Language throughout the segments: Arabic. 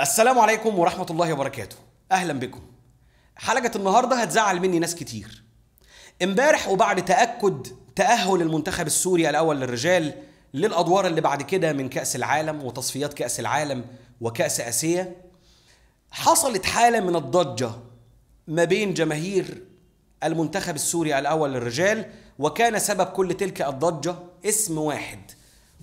السلام عليكم ورحمة الله وبركاته أهلا بكم حلقة النهاردة هتزعل مني ناس كتير امبارح وبعد تأكد تأهل المنتخب السوري الأول للرجال للأدوار اللي بعد كده من كأس العالم وتصفيات كأس العالم وكأس آسيا حصلت حالة من الضجة ما بين جماهير المنتخب السوري الأول للرجال وكان سبب كل تلك الضجة اسم واحد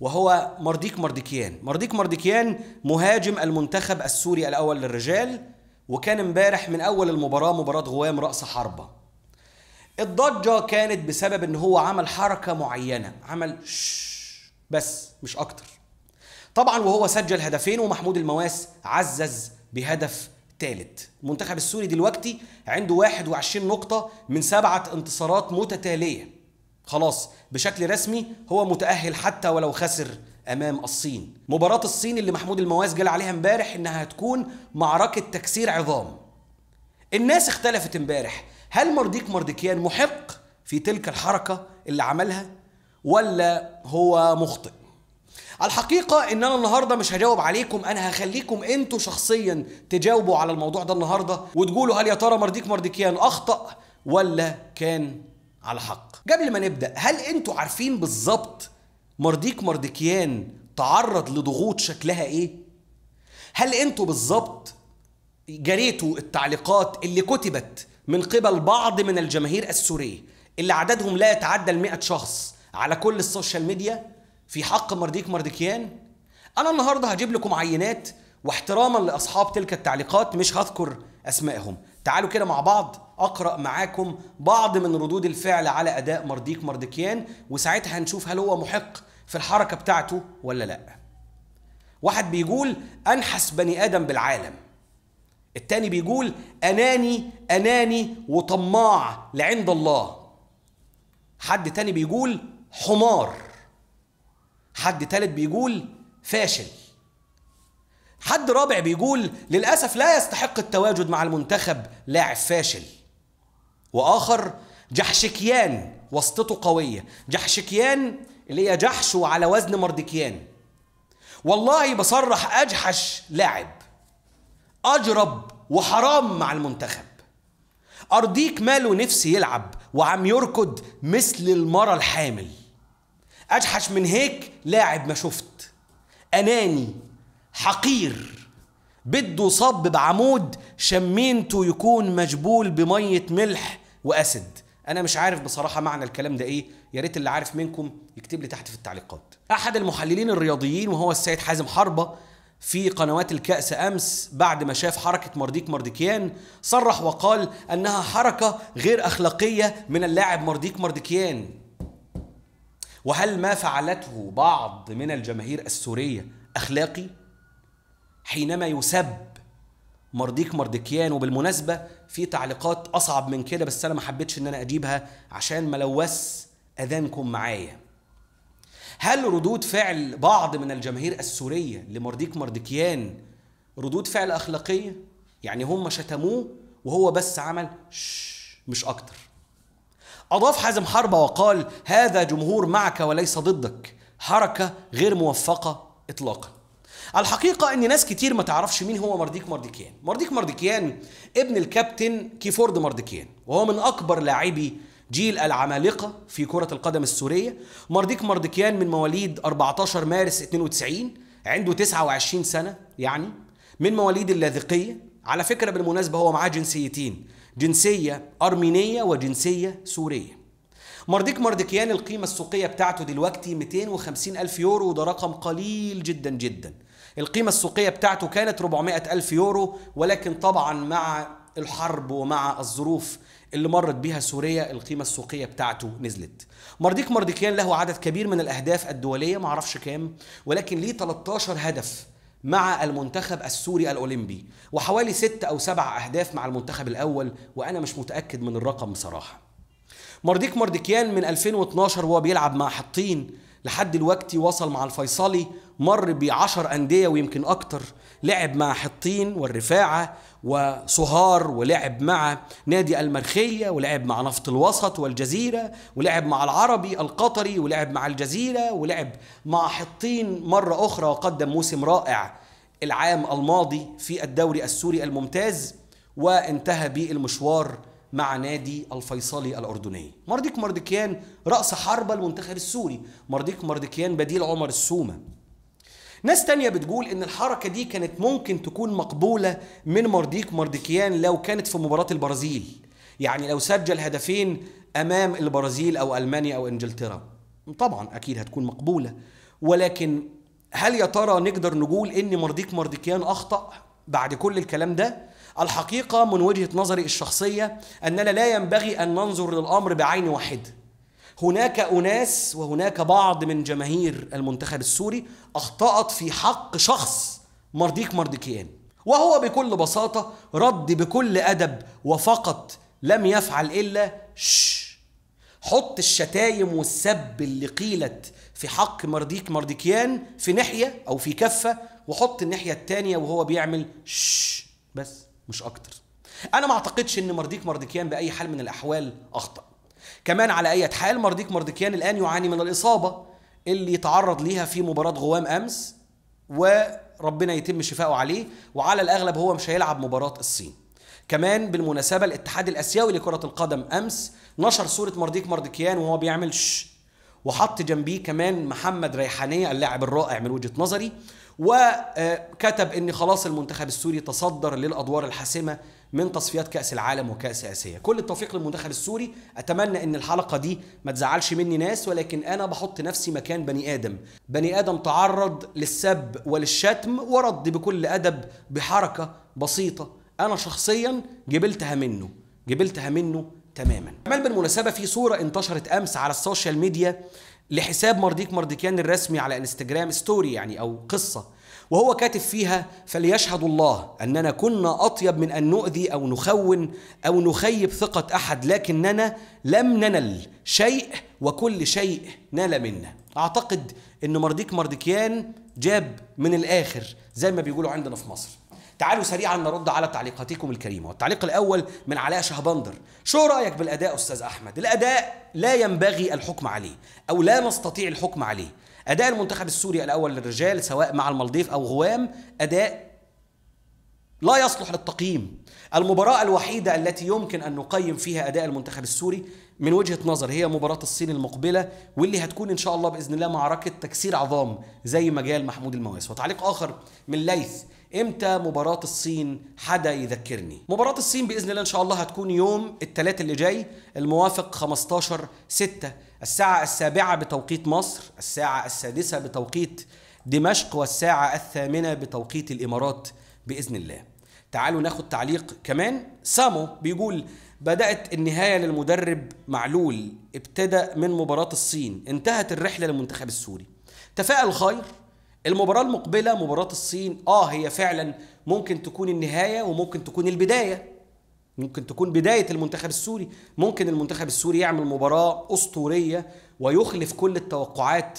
وهو مرديك مرديكيان مرديك مرديكيان مهاجم المنتخب السوري الأول للرجال وكان امبارح من أول المباراة مباراة غوام رأس حربة الضجة كانت بسبب ان هو عمل حركة معينة عمل شش بس مش اكتر طبعا وهو سجل هدفين ومحمود المواس عزز بهدف ثالث المنتخب السوري دلوقتي عنده 21 نقطة من سبعة انتصارات متتالية خلاص بشكل رسمي هو متأهل حتى ولو خسر امام الصين مباراة الصين اللي محمود المواز جال عليها امبارح انها هتكون معركة تكسير عظام الناس اختلفت امبارح هل مرديك مرديكيان محق في تلك الحركة اللي عملها ولا هو مخطئ الحقيقة ان انا النهاردة مش هجاوب عليكم انا هخليكم انتوا شخصيا تجاوبوا على الموضوع ده النهاردة وتقولوا هل يا ترى مرديك مرديكيان اخطأ ولا كان على حق قبل ما نبدا هل انتوا عارفين بالظبط مرديك مرديكيان تعرض لضغوط شكلها ايه هل انتوا بالظبط جريتوا التعليقات اللي كتبت من قبل بعض من الجماهير السوريه اللي عددهم لا يتعدى ال شخص على كل السوشيال ميديا في حق مرديك مرديكيان انا النهارده هجيب لكم عينات واحتراما لاصحاب تلك التعليقات مش هذكر اسمائهم تعالوا كده مع بعض اقرا معاكم بعض من ردود الفعل على اداء مرديك مردكيان وساعتها هنشوف هل هو محق في الحركه بتاعته ولا لا واحد بيقول انحس بني ادم بالعالم التاني بيقول اناني اناني وطماع لعند الله حد تاني بيقول حمار حد تالت بيقول فاشل حد رابع بيقول للأسف لا يستحق التواجد مع المنتخب لاعب فاشل وآخر جحشكيان واسطته قوية جحشكيان اللي هي جحش على وزن مردكيان والله بصرح أجحش لاعب أجرب وحرام مع المنتخب أرضيك ماله نفسي يلعب وعم يركض مثل المرة الحامل أجحش من هيك لاعب ما شفت أناني حقير بده صب بعمود شمينته يكون مجبول بمية ملح وأسد أنا مش عارف بصراحة معنى الكلام ده إيه يا ريت اللي عارف منكم يكتب لي تحت في التعليقات أحد المحللين الرياضيين وهو السيد حازم حربة في قنوات الكأس أمس بعد ما شاف حركة مرديك مرديكيان صرح وقال أنها حركة غير أخلاقية من اللاعب مرديك مرديكيان وهل ما فعلته بعض من الجماهير السورية أخلاقي؟ حينما يسب مرديك مردكيان وبالمناسبه في تعليقات اصعب من كده بس انا ما حبيتش ان انا اجيبها عشان ما لوث اذانكم معايا هل ردود فعل بعض من الجماهير السوريه لمرديك مردكيان ردود فعل اخلاقيه يعني هم شتموه وهو بس عمل مش اكتر اضاف حازم حربه وقال هذا جمهور معك وليس ضدك حركه غير موفقه اطلاقا الحقيقه ان ناس كتير ما تعرفش مين هو مرديك مرديكيان مرديك مرديكيان ابن الكابتن كيفورد مرديكيان وهو من اكبر لاعبي جيل العمالقه في كره القدم السوريه مرديك مرديكيان من مواليد 14 مارس 92 عنده 29 سنه يعني من مواليد اللاذقيه على فكره بالمناسبه هو معاه جنسيتين جنسيه ارمينيه وجنسيه سوريه مارديك مارديكيان القيمة السوقية بتاعته دلوقتي 250 ألف يورو وده رقم قليل جدا جدا القيمة السوقية بتاعته كانت 400 ألف يورو ولكن طبعا مع الحرب ومع الظروف اللي مرت بها سوريا القيمة السوقية بتاعته نزلت مارديك مارديكيان له عدد كبير من الأهداف الدولية معرفش كام ولكن ليه 13 هدف مع المنتخب السوري الأولمبي وحوالي ست أو سبع أهداف مع المنتخب الأول وأنا مش متأكد من الرقم بصراحة مرديك مردكيان من 2012 وهو بيلعب مع حطين لحد دلوقتي وصل مع الفيصلي مر ب 10 أندية ويمكن أكتر لعب مع حطين والرفاعة وصهار ولعب مع نادي المرخية ولعب مع نفط الوسط والجزيرة ولعب مع العربي القطري ولعب مع الجزيرة ولعب مع حطين مرة أخرى وقدم موسم رائع العام الماضي في الدوري السوري الممتاز وانتهى بالمشوار مع نادي الفيصلي الأردني مرديك مردكيان رأس حرب المنتخب السوري مرديك مردكيان بديل عمر السومة ناس تانية بتقول إن الحركة دي كانت ممكن تكون مقبولة من مرديك مردكيان لو كانت في مباراة البرازيل يعني لو سجل هدفين أمام البرازيل أو ألمانيا أو إنجلترا طبعا أكيد هتكون مقبولة ولكن هل يا ترى نقدر نقول إن مرديك مردكيان أخطأ بعد كل الكلام ده الحقيقة من وجهة نظري الشخصية أننا لا ينبغي أن ننظر للأمر بعين واحدة هناك أناس وهناك بعض من جماهير المنتخب السوري أخطأت في حق شخص مرديك مرديكيان وهو بكل بساطة رد بكل أدب وفقط لم يفعل إلا شش حط الشتايم والسب اللي قيلت في حق مرديك مرديكيان في ناحية أو في كفة وحط الناحية التانية وهو بيعمل شش بس مش اكتر انا ما اعتقدش ان مرديك مرديكيان باي حال من الاحوال اخطا كمان على اي حال مرديك مرديكيان الان يعاني من الاصابه اللي تعرض ليها في مباراه غوام امس وربنا يتم شفائه عليه وعلى الاغلب هو مش هيلعب مباراه الصين كمان بالمناسبه الاتحاد الاسيوي لكره القدم امس نشر صوره مرديك مرديكيان وهو بيعمل وحط جنبيه كمان محمد ريحانية اللاعب الرائع من وجهة نظري وكتب آه، ان خلاص المنتخب السوري تصدر للادوار الحاسمه من تصفيات كاس العالم وكاس اسيا كل التوفيق للمنتخب السوري اتمنى ان الحلقه دي ما تزعلش مني ناس ولكن انا بحط نفسي مكان بني ادم بني ادم تعرض للسب وللشتم ورد بكل ادب بحركه بسيطه انا شخصيا جبلتها منه جبلتها منه تماما كمان بالمناسبة في صورة انتشرت أمس على السوشيال ميديا لحساب مرديك مرديكان الرسمي على انستجرام ستوري يعني أو قصة وهو كاتب فيها فليشهد الله أننا كنا أطيب من أن نؤذي أو نخون أو نخيب ثقة أحد لكننا لم ننل شيء وكل شيء نال منا أعتقد أن مرديك مرديكيان جاب من الآخر زي ما بيقولوا عندنا في مصر تعالوا سريعا نرد على تعليقاتكم الكريمه والتعليق الاول من علاء شهبندر شو رايك بالاداء استاذ احمد الاداء لا ينبغي الحكم عليه او لا نستطيع الحكم عليه اداء المنتخب السوري الاول للرجال سواء مع المالديف او غوام اداء لا يصلح للتقييم المباراة الوحيدة التي يمكن أن نقيم فيها أداء المنتخب السوري من وجهه نظر هي مباراه الصين المقبله واللي هتكون ان شاء الله باذن الله معركه تكسير عظام زي ما جال محمود المواس وتعليق اخر من ليث امتى مباراة الصين حدا يذكرني مباراة الصين بإذن الله إن شاء الله هتكون يوم الثلاث اللي جاي الموافق 15 6 الساعة السابعة بتوقيت مصر الساعة السادسة بتوقيت دمشق والساعة الثامنة بتوقيت الإمارات بإذن الله تعالوا ناخد تعليق كمان سامو بيقول بدأت النهاية للمدرب معلول ابتدأ من مباراة الصين انتهت الرحلة للمنتخب السوري تفاءل خير المباراة المقبلة مباراة الصين اه هي فعلا ممكن تكون النهاية وممكن تكون البداية ممكن تكون بداية المنتخب السوري ممكن المنتخب السوري يعمل مباراة أسطورية ويخلف كل التوقعات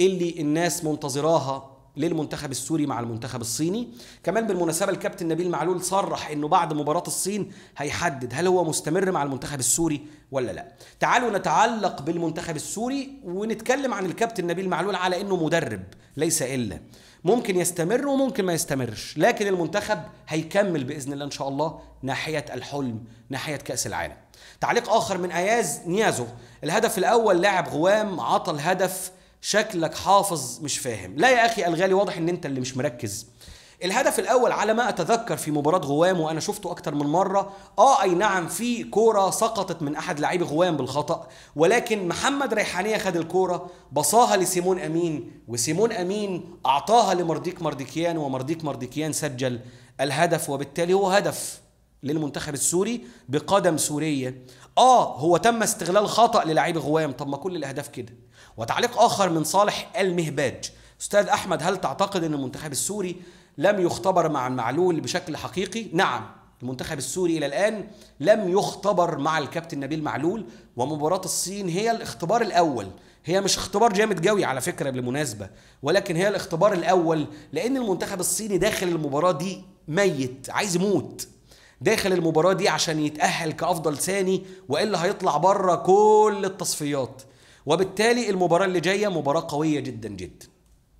اللي الناس منتظراها للمنتخب السوري مع المنتخب الصيني كمان بالمناسبة الكابتن نبيل معلول صرح انه بعد مباراة الصين هيحدد هل هو مستمر مع المنتخب السوري ولا لا تعالوا نتعلق بالمنتخب السوري ونتكلم عن الكابتن نبيل معلول على انه مدرب ليس الا ممكن يستمر وممكن ما يستمرش لكن المنتخب هيكمل باذن الله ان شاء الله ناحيه الحلم ناحيه كاس العالم تعليق اخر من اياز نيازو الهدف الاول لاعب غوام عطى الهدف شكلك حافظ مش فاهم لا يا اخي الغالي واضح ان انت اللي مش مركز الهدف الاول على ما اتذكر في مباراه غوام وانا شفته اكتر من مره اه اي نعم في كوره سقطت من احد لاعبي غوام بالخطا ولكن محمد ريحانيه خد الكوره بصاها لسيمون امين وسيمون امين اعطاها لمرديك مرديكيان ومرديك مرديكيان سجل الهدف وبالتالي هو هدف للمنتخب السوري بقدم سوريه اه هو تم استغلال خطا للاعيب غوام طب ما كل الاهداف كده وتعليق اخر من صالح المهباج استاذ احمد هل تعتقد ان المنتخب السوري لم يختبر مع المعلول بشكل حقيقي نعم المنتخب السوري الى الان لم يختبر مع الكابتن نبيل معلول ومباراه الصين هي الاختبار الاول هي مش اختبار جامد قوي على فكره بالمناسبه ولكن هي الاختبار الاول لان المنتخب الصيني داخل المباراه دي ميت عايز يموت داخل المباراة دي عشان يتأهل كأفضل ثاني وإلا هيطلع بره كل التصفيات وبالتالي المباراة اللي جاية مباراة قوية جدا جدا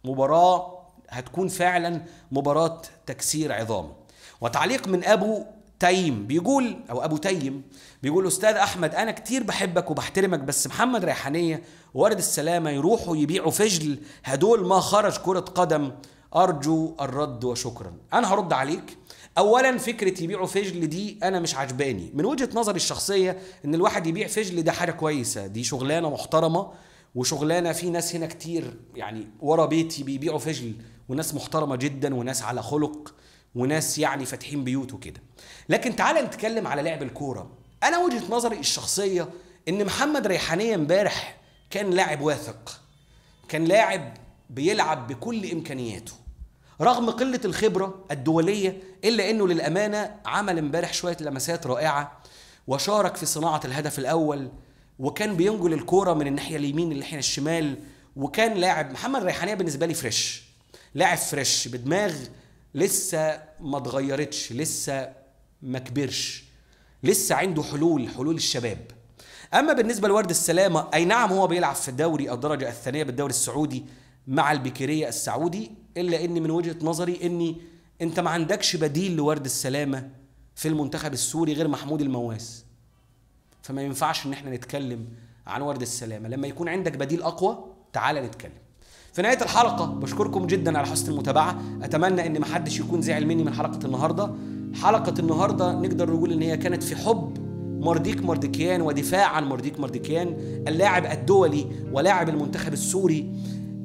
مباراة هتكون فعلا مباراة تكسير عظام وتعليق من أبو تيم بيقول او ابو تيم بيقول استاذ احمد انا كتير بحبك وبحترمك بس محمد ريحانيه وارد السلامه يروحوا يبيعوا فجل هدول ما خرج كره قدم ارجو الرد وشكرا انا هرد عليك اولا فكره يبيعوا فجل دي انا مش عجباني من وجهه نظري الشخصيه ان الواحد يبيع فجل ده حاجه كويسه دي شغلانه محترمه وشغلانه في ناس هنا كتير يعني ورا بيتي بيبيعوا فجل وناس محترمه جدا وناس على خلق وناس يعني فاتحين بيوت وكده لكن تعالى نتكلم على لعب الكوره انا وجهه نظري الشخصيه ان محمد ريحانيه امبارح كان لاعب واثق كان لاعب بيلعب بكل امكانياته رغم قلة الخبرة الدولية إلا أنه للأمانة عمل امبارح شوية لمسات رائعة وشارك في صناعة الهدف الأول وكان بينجل الكورة من الناحية اليمين للناحية الشمال وكان لاعب محمد ريحانية بالنسبة لي فريش لاعب فريش بدماغ لسه ما اتغيرتش لسه ما كبرش لسه عنده حلول حلول الشباب اما بالنسبه لورد السلامه اي نعم هو بيلعب في الدوري الدرجه الثانيه بالدوري السعودي مع البكيريه السعودي الا ان من وجهه نظري اني انت ما عندكش بديل لورد السلامه في المنتخب السوري غير محمود المواس فما ينفعش ان احنا نتكلم عن ورد السلامه لما يكون عندك بديل اقوى تعالى نتكلم في نهايه الحلقه بشكركم جدا على حسن المتابعه اتمنى ان محدش يكون زعل مني من حلقه النهارده حلقه النهارده نقدر نقول ان هي كانت في حب مرديك مرديكيان ودفاع عن مرديك مرديكيان اللاعب الدولي ولاعب المنتخب السوري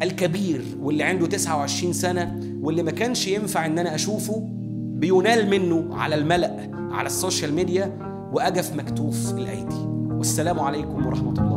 الكبير واللي عنده 29 سنة واللي ما كانش ينفع إن أنا أشوفه بينال منه على الملأ على السوشيال ميديا وأجف مكتوف الأيدي والسلام عليكم ورحمة الله